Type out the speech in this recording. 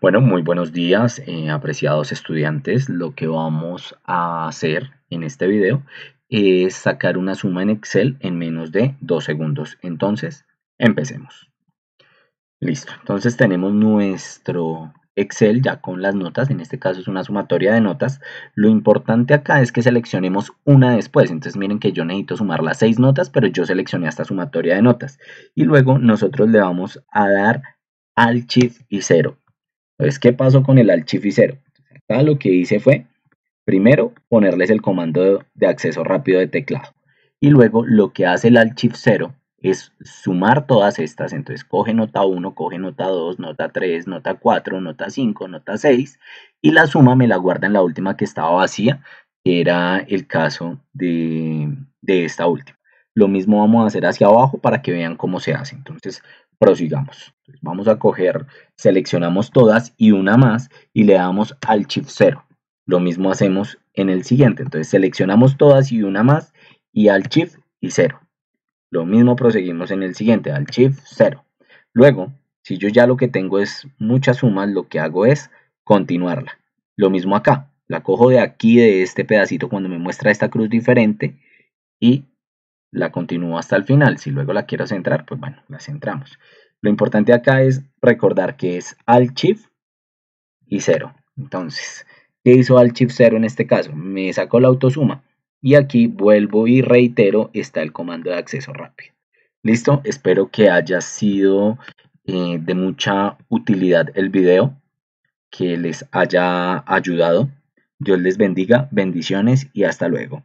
Bueno, muy buenos días, eh, apreciados estudiantes. Lo que vamos a hacer en este video es sacar una suma en Excel en menos de dos segundos. Entonces, empecemos. Listo. Entonces tenemos nuestro Excel ya con las notas, en este caso es una sumatoria de notas. Lo importante acá es que seleccionemos una después, entonces miren que yo necesito sumar las seis notas, pero yo seleccioné esta sumatoria de notas. Y luego nosotros le vamos a dar al Shift y cero. Entonces, ¿qué pasó con el 0? Acá lo que hice fue, primero, ponerles el comando de acceso rápido de teclado. Y luego lo que hace el 0 es sumar todas estas. Entonces coge nota 1, coge nota 2, nota 3, nota 4, nota 5, nota 6 y la suma me la guarda en la última que estaba vacía, que era el caso de, de esta última. Lo mismo vamos a hacer hacia abajo para que vean cómo se hace. Entonces prosigamos. Vamos a coger, seleccionamos todas y una más y le damos al Shift 0. Lo mismo hacemos en el siguiente. Entonces seleccionamos todas y una más y al Shift y 0. Lo mismo proseguimos en el siguiente, al Shift 0. Luego, si yo ya lo que tengo es muchas sumas, lo que hago es continuarla. Lo mismo acá, la cojo de aquí, de este pedacito, cuando me muestra esta cruz diferente y la continúo hasta el final. Si luego la quiero centrar, pues bueno, la centramos. Lo importante acá es recordar que es alt shift y 0. Entonces, ¿qué hizo alt shift 0 en este caso? Me sacó la autosuma. Y aquí vuelvo y reitero, está el comando de acceso rápido. Listo, espero que haya sido eh, de mucha utilidad el video, que les haya ayudado. Dios les bendiga, bendiciones y hasta luego.